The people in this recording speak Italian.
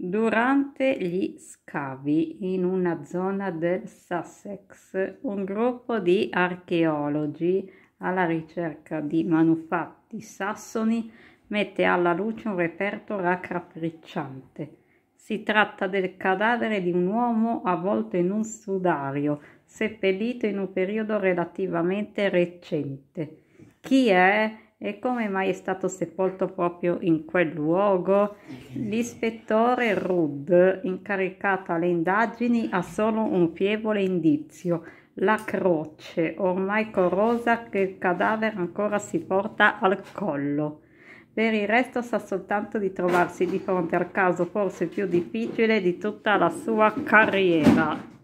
Durante gli scavi in una zona del Sussex, un gruppo di archeologi alla ricerca di manufatti sassoni mette alla luce un reperto raccapricciante. Si tratta del cadavere di un uomo avvolto in un sudario, seppellito in un periodo relativamente recente. Chi è e come mai è stato sepolto proprio in quel luogo? L'ispettore Rudd, incaricato alle indagini, ha solo un fievole indizio, la croce, ormai corrosa, che il cadavere ancora si porta al collo. Per il resto sa soltanto di trovarsi di fronte al caso forse più difficile di tutta la sua carriera.